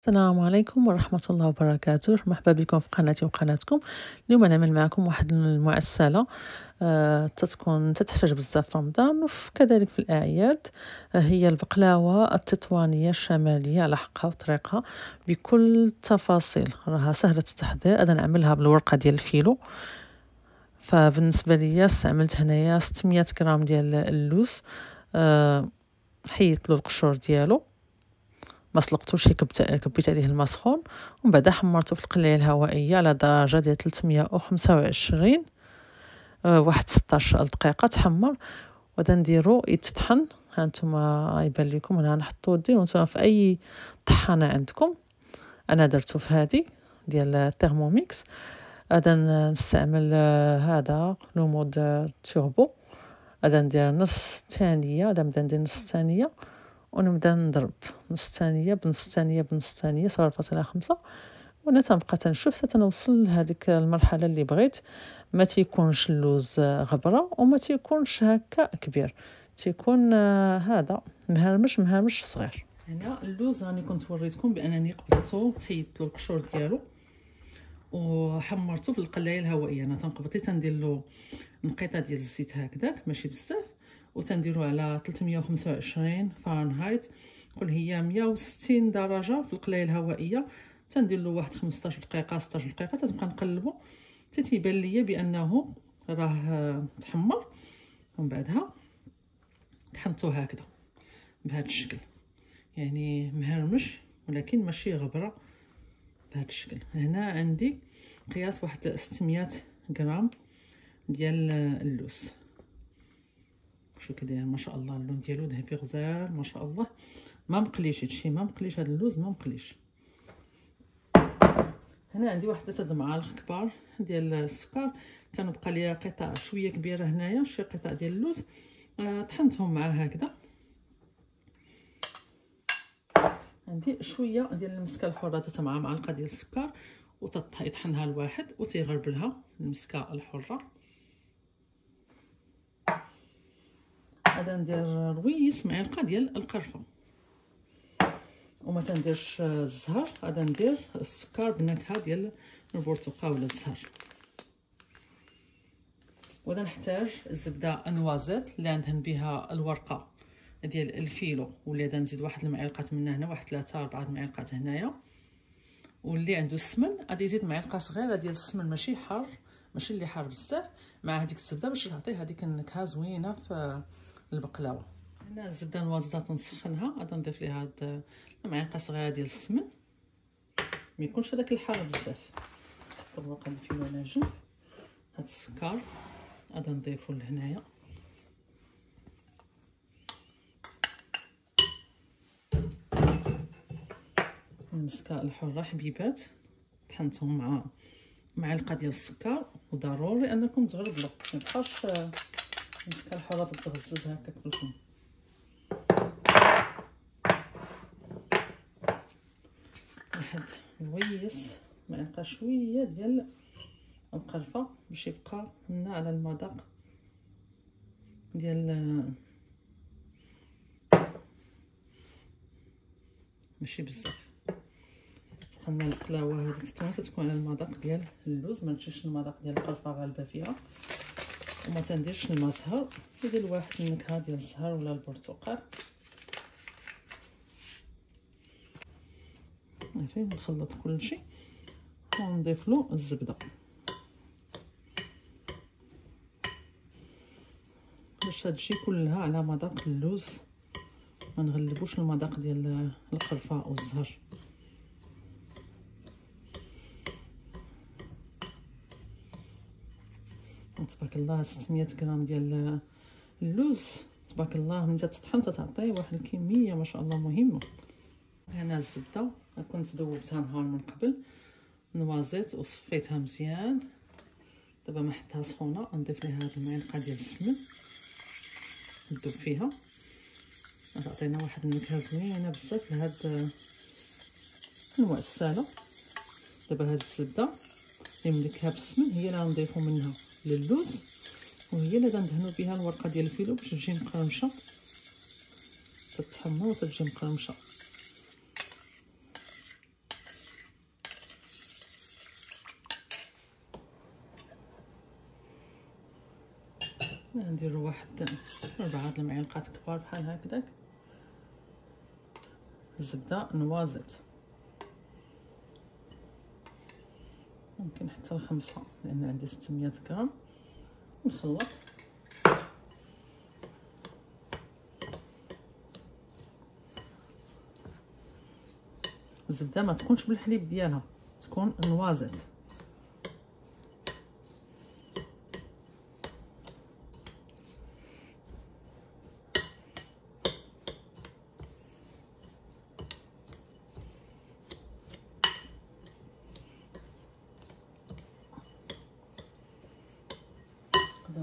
السلام عليكم ورحمة الله وبركاته مرحبا بكم في قناتي وقناتكم اليوم نعمل معكم واحد المعسلة آه، تتكون تتحتاج بزاف في رمضان وكذلك في الأعياد آه، هي البقلاوة التطوانية الشمالية على حقها وطريقها بكل التفاصيل راها سهلة التحضير أنا نعملها بالورقة ديال الفيلو فبالنسبة ليا استعملت هنايا 600 غرام ديال اللوز آه، حيت له القشور ديالو ما سلقتوش كبيت عليه الماء سخون ومن بعد حمرته في القلايه الهوائيه على درجه ديال 325 آه، واحد 16 دقيقه تحمر وغادي نديرو يتطحن هانتوما يبان لكم هنا نحطو ديرو نتوما في اي طحانه عندكم انا درتو في هادي ديال الثيرموميكس غادا نستعمل آه، هذا لو مود توربو غادا ندير نص ثانيه غادا نبدا ندير نص ثانيه ونبدا نضرب نص ثانيه بنص ثانيه بنص ثانيه فاصلة خمسه وانا تنبقى تنشوف حتى نوصل لهذيك المرحله اللي بغيت ما تيكونش اللوز غبره وما تيكونش هكا كبير تيكون آه، هذا مهرمش مهرمش صغير هنا اللوز راني كنت وريتكم بانني قبضته حيدت له القشور ديالو وحمرته في القلايه الهوائيه انا تنقبطي تندير له نقيطه ديال الزيت هكذاك ماشي بزاف وتنديرو على 325 فهرنهايت كل هي 160 درجه في القلايه الهوائيه تندير له واحد 15 دقيقه 16 دقيقه تتبقى نقلبو حتى ليا بانه راه تحمر ومن بعدها كحنتو هكذا بهذا الشكل يعني مهرمش ولكن ماشي غبره بهذا الشكل هنا عندي قياس واحد 600 غرام ديال اللوز شو كده ما شاء الله اللون ديالو ذهبي غزال ما شاء الله ما مقليش هادشي ما مقليش هاد اللوز ما مقليش هنا عندي واحد ثلاثه المعالق كبار ديال السكر كانوا بقى ليا قطع شويه كبيره هنايا شي قطع ديال اللوز آه طحنتهم مع هكذا عندي شويه ديال المسكه الحره درت مع معلقه ديال السكر وتطحنها الواحد وتيغربلها المسكه الحره غادا ندير رويس معلقه ديال القرفه وما تنديرش الزهر غادا ندير السكر بنكهة ديال البرتقال ولا الزهر وغادا نحتاج الزبده انوازيت اللي عندهم بها الورقه ديال الفيلو واللي غادا نزيد واحد المعلقات من هنا واحد 3 ربعة المعلقات هنايا واللي عنده السمن غادي يزيد معلقه صغيره ديال السمن ماشي حار ماشي اللي حار بزاف مع هديك الزبده باش تعطي هديك النكهه زوينه في البقلاوه هنا الزبده الوازده تنسخنها غادي نضيف ليها هاد المعلقه صغيره ديال السمن ما يكونش هذاك الحار بزاف نحطو اللي ندفيو على جنب هاد السكر غادي نضيفو لهنايا المسكه الحره حبيبات طحنتهم مع معلقه ديال السكر وضروري انكم تغربلو مبقاش مسكه الحوضه هكا هكاك في الفم واحد الويس معلقه شويه ديال القرفه باش يبقى لنا على المذاق ديال ماشي بزاف خلينا القلاوه هذه تطلع كتكون على المذاق ديال اللوز ما نشيش المذاق ديال القرفه غالبه فيها وما تنديرش الماء زهر ندير واحد النكهه ديال الزهر ولا البرتقال صافي نخلط كلشي ونضيف له الزبده باش هادشي كلها على مذاق اللوز ما نغلبوش المذاق ديال القرفه والزهر تبارك الله 600 غرام ديال اللوز تبارك الله جات تطحن تعطي واحد الكميه ما شاء الله مهمه هنا الزبده كنت ذوبتها نهار من قبل نوازيت وصفيتها مزيان دابا ما حطها سخونه نضيف ليها هاد المعلقه ديال السمن نذوب فيها تعطينا واحد النكهه زوينه بزاف لهاد انواع الساله دابا هاد الزبده اللي ملكها بالسمن هي اللي غنضيفو منها للوز وهي اللي غندهنو بها الورقه ديال الفيلو باش تجي مقرمشه تتحمر وتجي مقرمشه ندير واحد ربعة المعلقات كبار بحال هكذاك الزبده نوازت ممكن حتى الخمسة لان عندي 600 غرام نخلط الزبده ما تكونش بالحليب ديالها تكون نوازت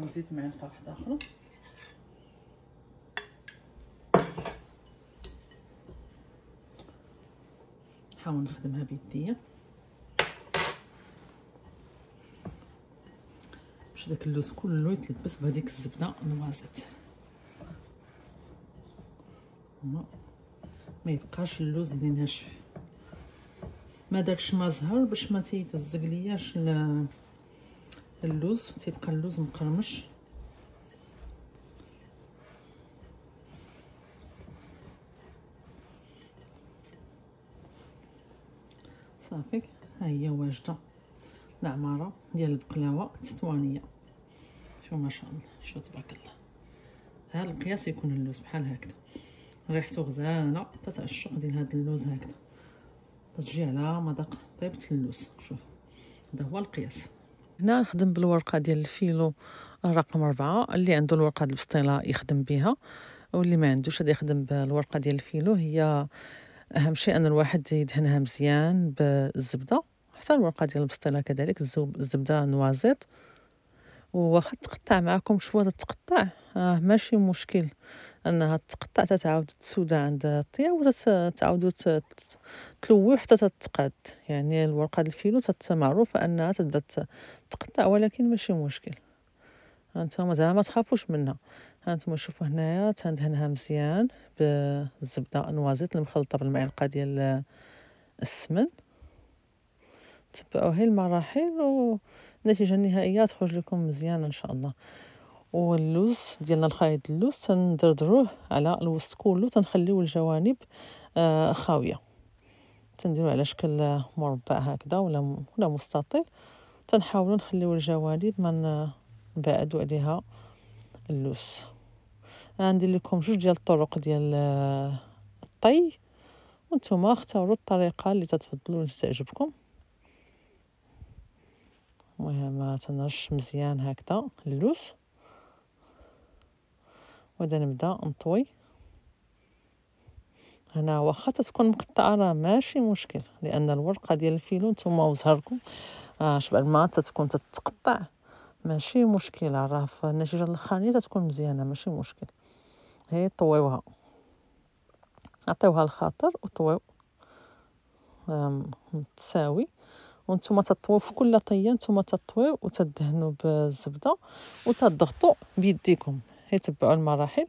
غادي نزيد معلقه واحده اخرى نحاول نخدمها بيديا باش داك اللوز كله يتلبس بهذيك الزبده نوازت ما يبقاش اللوز اللي ناشف ما دارش ما زهر باش ما تيتزق لياش اللوز تيبقى اللوز مقرمش صافي ها هي واجده العماره ديال البقلاوه التطوانيه شو ما شاء الله شو تبارك الله ها القياس يكون اللوز بحال هكذا ريحته غزاله تتعشق ديال هذا اللوز هكذا تجي على مذاق طيبه اللوز شوف هذا هو القياس هنا نخدم بالورقة ديال الفيلو رقم أربعة اللي عنده الورقة البسطيلة يخدم بها واللي ما عندوش هذا يخدم بالورقة ديال الفيلو هي أهم شيء أن الواحد يدهنها مزيان بالزبدة حتى الورقة ديال البسطيلة كذلك الزبدة نوازيط وواخا تقطع معكم شوية تقطع آه ماشي مشكل انها تقطع تتعاود تسود عند الطياب وتتعاود تلوي حتى تتقاد يعني الورقه ديال الفيلو معروفه انها تبدا تقطع ولكن ماشي مشكل هانتوما زعما ما تخافوش منها هانتوما شوفوا هنايا تندهنها مزيان بالزبده نوازيت المخلطه بالمعلقه ديال السمن تبعوا هي المراحل والنتيجه النهائيه تخرج لكم مزيانه ان شاء الله واللوز ديالنا الخليط اللوز تندردروه على الوسط كله تنخليو الجوانب آه خاويه تنديرو على شكل مربع هكذا ولا ولا مستطيل تنحاولو نخليو الجوانب من نبعدو عليها اللوز غندير لكم جوج ديال الطرق ديال آه، الطي وانتم اختاروا الطريقه اللي تتفضلوا اللي تعجبكم المهم تنرش مزيان هكذا اللوز ودا نبدا نطوي هنا واخا تتكون مقطعه راه ماشي مشكل لان الورقه ديال الفيلو نتوما وزهركم آه شبعل ما تتكون تتقطع ماشي مشكله راه في النتيجه الاخرانيه تتكون مزيانه ماشي مشكل هي طويوها عطيوها الخاطر وطويو متساوي وانتم تطويو في كل طيه نتوما تطويو وتدهنوا بالزبده وتضغطوا بيديكم يتبعوا المراحل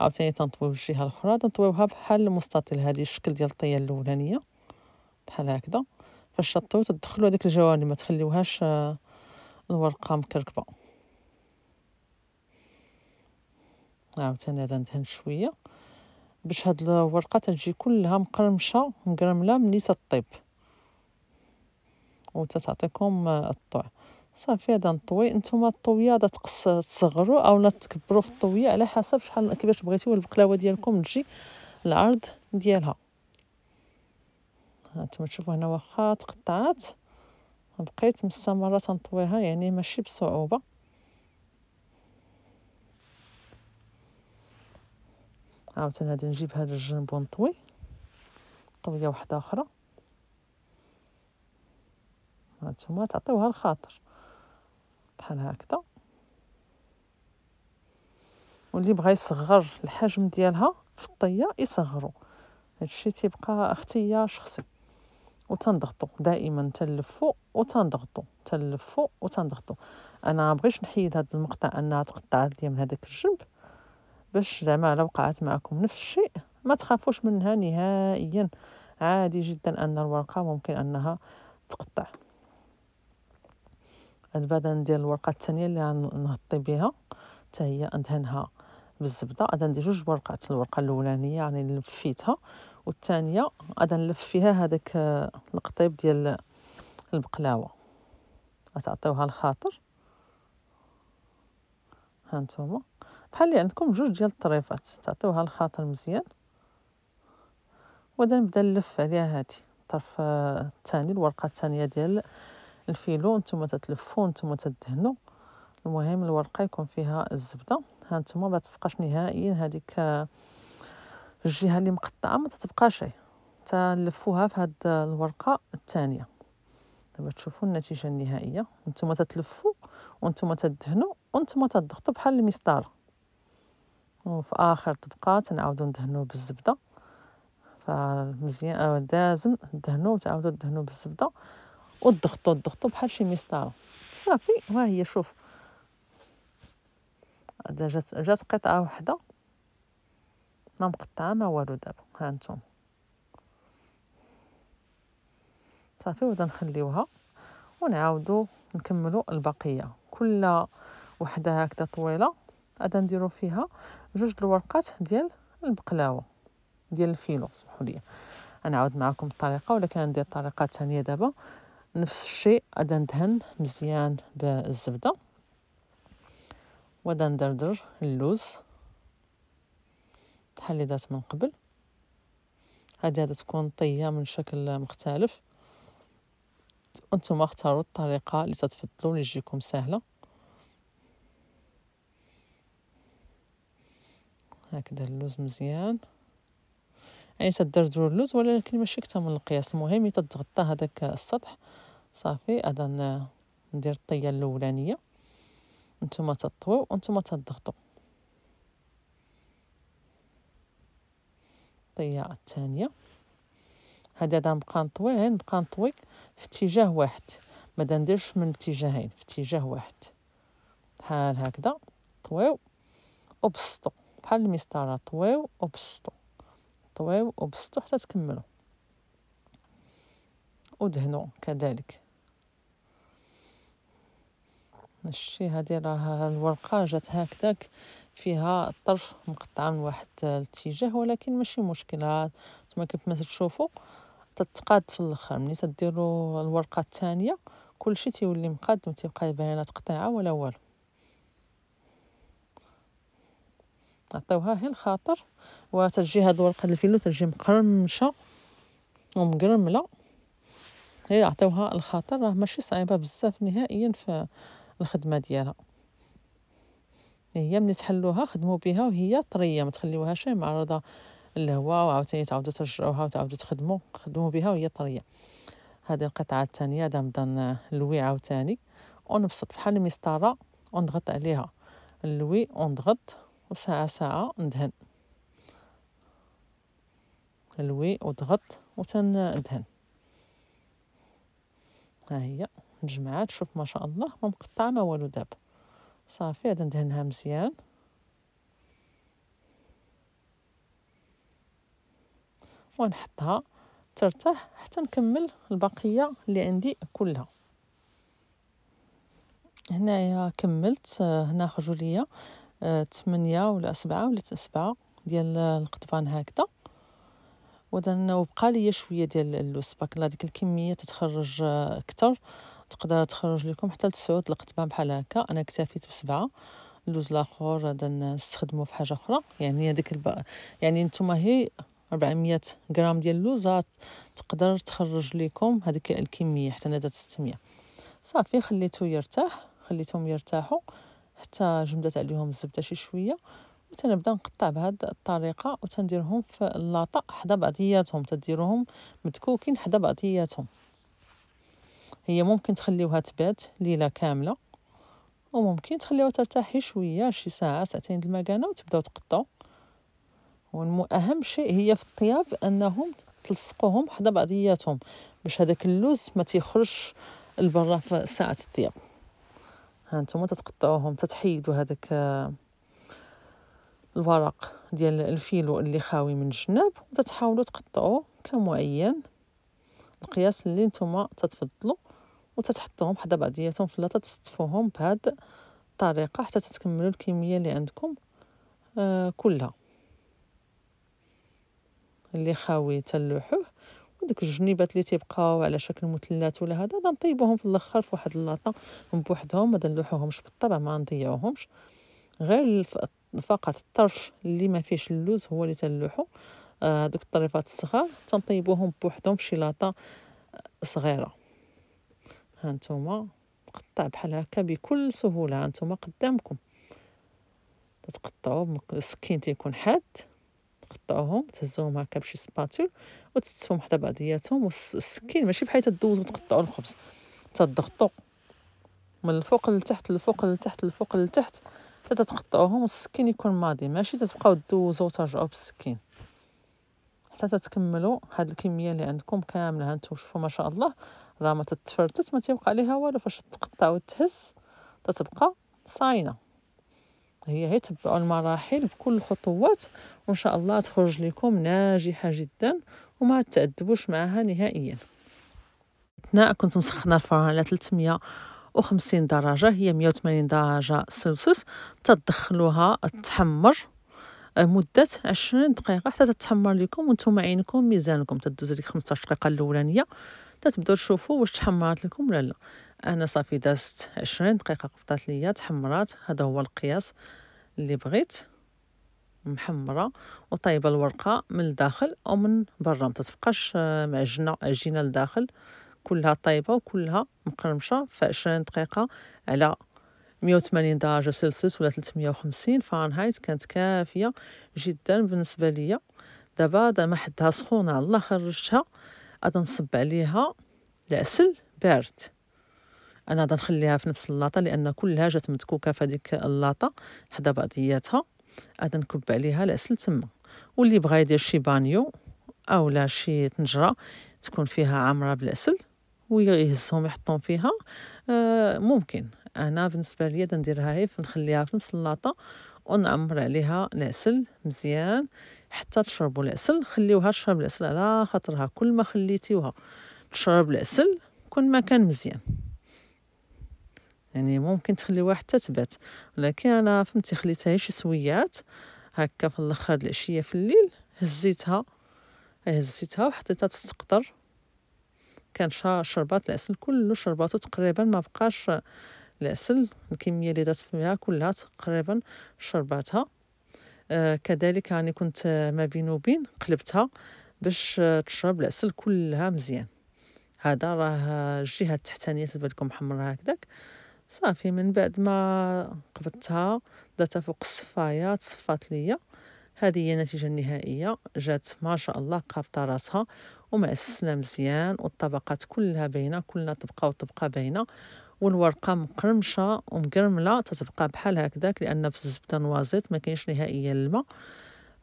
عاوتاني تنطويو الجهه الاخرى تنطويوها بحال المستطيل هذه الشكل ديال الطيه الاولانيه بحال هكذا فاش تطويو تدخلوا هذيك الجوانب ما تخليوهاش آه، الورقه مكركبه عاوتاني هذا ندهن شويه باش هاد الورقه تجي كلها مقرمشه مقرمله ملي تطيب وتتعطيكم آه، الطعم صافي هذا نطوي نتوما الطويه هذا تقص تصغروا اولا تكبروا في الطويه على حسب شحال كيفاش بغيتي البقلاوه ديالكم تجي العرض ديالها هانتوما تشوفوا هنا واخا تقطعات بقيت مستمره تنطويها يعني ماشي بصعوبه عاوتاني غادي نجيب هذا الجنب ونطوي طويه واحده اخرى هانتوما تعطيوها الخاطر بحال هكذا واللي بغى يصغر الحجم ديالها في الطيه يصغرو هادشي تيبقى اختيار شخصي وتنضغطو دائما تنلفو وتنضغطو تنلفو وتنضغطو انا ما بغيتش نحيد هذا المقطع انها تقطعت ليا من هذاك الجنب باش زعما لو وقعت معكم نفس الشيء ما تخافوش منها نهائيا عادي جدا ان الورقه ممكن انها تقطع غنبدا ندير الورقه الثانيه اللي غنغطي بها حتى هي ندهنها بالزبده غادا ندير جوج ورقات الورقه الاولانيه يعني لفيتها والثانيه غادا نلف فيها هذاك آه، القطيب ديال البقلاوه غتعطيوها الخاطر هانتوما بحال اللي عندكم جوج ديال الطريفات تعطيوها الخاطر مزيان وغادا نبدا نلف عليها هادي الطرف آه، الثاني الورقه الثانيه ديال الفيلو نتوما تتلفو نتوما تدهنو المهم الورقه يكون فيها الزبده ها نتوما ما تبقاش نهائيا هذيك الجهه اللي مقطعه ما تتبقاش تلفوها في هاد الورقه الثانيه دابا تشوفوا النتيجه النهائيه نتوما تتلفو وانتوما تدهنو وانتوما تضغطوا بحال المسطره وفي اخر طبقه تنعاودوا ندهنوا بالزبده فمزيان لازم تدهنوا وتعاودوا تدهنوا بالزبده وتضغطو تضغطو بحال شي مسطره صافي ها هي شوف جات جات قطعه وحده ما مقطعه ما والو دابا ها انتم صافي ودا نخليوها ونعاودو نكملو البقيه كل وحده هكذا طويله غادي نديرو فيها جوج الورقات ديال البقلاوه ديال الفيلو سمحوا لي نعاود معكم الطريقه ولا ندير طريقه ثانيه دابا نفس الشيء غادا ندهن مزيان بالزبده وغادا ندردر اللوز بحال اللي دات من قبل هادي غادا تكون طيه من شكل مختلف وانتم اختاروا الطريقه اللي تتفضلوا اللي تجيكم سهله هكذا اللوز مزيان يعني تدردروا اللوز ولكن ماشي كتا من القياس المهم تتغطى هذاك السطح صافي اظن ندير الطيه الاولانيه نتوما تطويو وانتوما تضغطوا الطيه الثانيه هذا نطوي غير نبقى نطوي في اتجاه واحد ما دنديرش من اتجاهين في اتجاه واحد بحال هكذا طويو وبسطو بحال المسطره طويو وبسطو طويو وبسطو حتى تكملوا ودهنوا كذلك هادشي هادي راه الورقة جات هكذاك فيها الطرف مقطع من واحد الاتجاه ولكن ماشي مشكل نتوما كيف ما تشوفوا تتقاد في الاخر ملي تديروا الورقه الثانيه كلشي تيولي مقاد تيبقى باينه تقطيعه ولا والو عطيوها هي الخاطر وتجي هاد الورقة الفيلو تجي مقرمشه ومقرمله هي عطيوها الخاطر راه ماشي صعيبه بزاف نهائيا في الخدمه ديالها إيه، هي ملي تحلوها خدموا بها وهي طريه ما تخليوهاش معرضه للهواء وعاوتاني تعاودوا ترجعوها وتعاودوا تخدموا خدموا بها وهي طريه هذه القطعه الثانيه دمضن اللوي عاوتاني ونبسط بحال المسطره ونضغط عليها اللوي ونضغط وساعه ساعه ندهن اللوي وضغط وتندهن ها هي مجمعات شوف ما شاء الله ما مقطعه ما والو دابا صافي هذا ندهنها مزيان ونحطها ترتاح حتى نكمل البقيه اللي عندي كلها هنايا كملت هنا خرجوا ليا 8 آه، ولا 7 ولا 7 ديال القضبان هكذا ودنا وبقى ليا شويه ديال اللوز باك ديك الكميه تتخرج آه، اكثر تقدر تخرج لكم حتى لتسعود القطبان بحال هكا انا اكتفيت بسبعه اللوز الاخر غادا نستخدمه في حاجه اخرى يعني هذيك الب... يعني نتوما هي 400 غرام ديال اللوز تقدر تخرج لكم هذيك الكميه حتى نادى 600 صافي خليته يرتاح خليتهم يرتاحوا حتى جمدت عليهم الزبده شي شويه وتنبدا نقطع بهاد الطريقه وتنديرهم في اللاطا حدا بعضياتهم تديروهم مدكوكين حدا بعضياتهم هي ممكن تخليوها تبات ليله كامله وممكن تخليوها ترتاحي شويه شي ساعه ساعتين د المكانه وتبداو تقطعوا واهم شيء هي في الطياب انهم تلصقوهم حدا بعضياتهم باش هذاك اللوز ما تيخرجش لبرا في ساعه الطياب ها نتوما تتقطعوهم تتحيدوا هذاك آه، الورق ديال الفيلو اللي خاوي من الجناب وتتحاولوا تقطعوه كمعين القياس اللي نتوما تتفضلوا وتتحطوهم حدا بعضياتهم في اللاطه تصطفوهم بهاد الطريقه حتى تتكملوا الكميه اللي عندكم آه كلها اللي خاوي تنلوحوه ودوك الجنيبات اللي تيبقاو على شكل مثلث ولا هذا غنطيبوهم في الاخر في واحد اللاطه بوحدهم ما نلوحوهمش بالطبع ما نضيعوهمش غير فقط الطرف اللي ما فيهش اللوز هو اللي تنلوحو آه، هذوك آه الطريفات الصغار تنطيبوهم بوحدهم في شي لاطه صغيره هانتوما تقطع بحال هكا بكل سهوله هانتوما قدامكم تتقطعوا السكين تيكون حاد تقطعوهم تهزوهم هكا بشي سباتول وتتفهم حدا بعضياتهم والسكين ماشي بحال تدوز وتقطعوا الخبز تضغطوا من الفوق لتحت الفوق لتحت الفوق لتحت حتى تقطعوهم والسكين يكون ماضي ماشي تتبقاو دوزو وترجعوا بالسكين حتى تكملوا هاد الكميه اللي عندكم كامله هانتوما شوفوا ما شاء الله راه ما تتفرتت ما تيبقى ليها والو فاش تقطع وتهز تتبقى صاينه هي هي تبعوا المراحل بكل الخطوات وان شاء الله تخرج لكم ناجحه جدا وما تعذبوش معها نهائيا اثناء كنت مسخنه الفرن على 350 درجه هي 180 درجه سلسوس تدخلوها تحمر آه، مدة 20 دقيقة حتى تتحمر لكم وانتم عينكم ميزانكم تدوز لك 15 دقيقة الأولانية تتبداو تشوفوا واش تحمرات لكم ولا لا انا صافي دازت 20 دقيقه قبطات ليا تحمرات هذا هو القياس اللي بغيت محمره وطيبه الورقه من الداخل ومن برا ما تبقاش آه، معجنه عجينه لداخل كلها طيبه وكلها مقرمشه في 20 دقيقه على 180 درجه سلسيوس ولا 350 فرنهايت كانت كافيه جدا بالنسبه ليا دابا دا ما حدها سخونه الله خرجتها غادا نصب عليها العسل بارد انا غادا نخليها في نفس اللاطه لان كلها جات متكوكه في هذيك اللاطه حدا بعضياتها غادا نكب عليها العسل تما واللي بغى يدير شي بانيو اولا شي طنجره تكون فيها عامره بالعسل ويهزهم يحطهم فيها آه ممكن انا بالنسبه ليا نديرها هي نخليها في نفس اللاطه ونعمر عليها العسل مزيان حتى تشربوا العسل خليوها تشرب العسل على خاطرها كل ما خليتيوها تشرب العسل كل ما كان مزيان يعني ممكن تخليوها حتى تبات ولكن انا فهمتي خليتها شي سويات هكا في الاخر العشيه في الليل هزيتها هزيتها وحطيتها تستقطر كان شربات العسل كله شرباتو تقريبا ما بقاش العسل الكميه اللي دات فيها كلها تقريبا شرباتها آه، كذلك يعني كنت آه، ما بين وبين قلبتها باش آه، تشرب العسل كلها مزيان هذا راه الجهه التحتانيه تبان لكم محمره هكذاك صافي من بعد ما قبضتها درتها فوق الصفايه تصفات ليا هذه هي النتيجه النهائيه جات ما شاء الله قابطه راسها ومعسله مزيان والطبقات كلها باينه كلنا طبقه وطبقه باينه والورقه مقرمشه ومقرمله تتبقى بحال هكذاك لان في الزبده نوازيط ما كاينش نهائيا الماء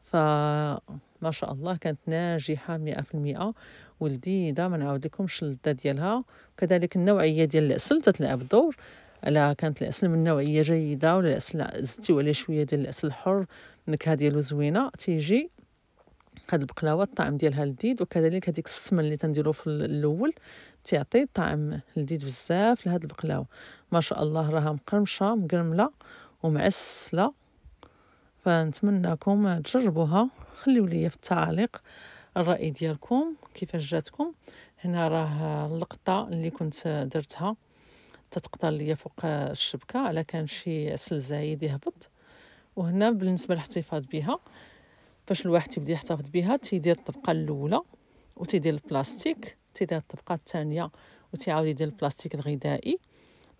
فما شاء الله كانت ناجحه مئة في المئة والديده ما نعاود لكمش اللذه ديالها كذلك النوعيه ديال العسل تتلعب دور على كانت العسل من نوعيه جيده ولا العسل زدتي عليه شويه ديال العسل الحر النكهه ديالو زوينه تيجي هاد البقلاوه الطعم ديالها لذيذ وكذلك هذيك السمن اللي تنديرو في الاول تيعطي طعم لذيذ بزاف لهاد البقلاوه ما شاء الله راها مقرمشه مقرمله ومعسله فنتمنىكم تجربوها خليو ليا في التعاليق الراي ديالكم كيفاش جاتكم هنا راه اللقطه اللي كنت درتها تتقطر ليا فوق الشبكه على كان شي عسل زايد يهبط وهنا بالنسبه للاحتفاظ بها باش الواحد تيبدا يحتفظ بها تيدير الطبقه الاولى وتيدير البلاستيك تيدير الطبقه الثانيه وتيعاود يدير البلاستيك الغذائي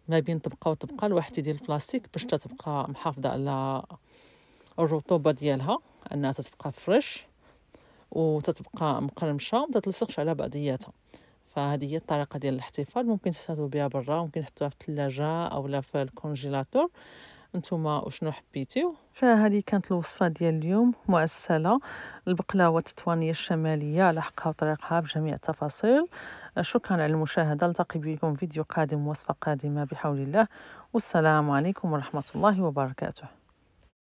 ما بين طبقه وطبقه الواحد يدير البلاستيك باش تتبقى محافظه على الرطوبه ديالها انها تتبقى فريش وتتبقى مقرمشه وما تلصقش على بعضياتها فهذه هي الطريقه ديال الاحتفاظ ممكن تحتفظوا بها برا ممكن تحطوها في الثلاجه اولا في الكونجيلاتور نتوما وشنو حبيتيو فهذه كانت الوصفه ديال اليوم معسله البقلاوه التطوانيه الشماليه على حقها وطريقها بجميع التفاصيل شكرا على المشاهده نلتقي بكم فيديو قادم وصفه قادمه بحول الله والسلام عليكم ورحمه الله وبركاته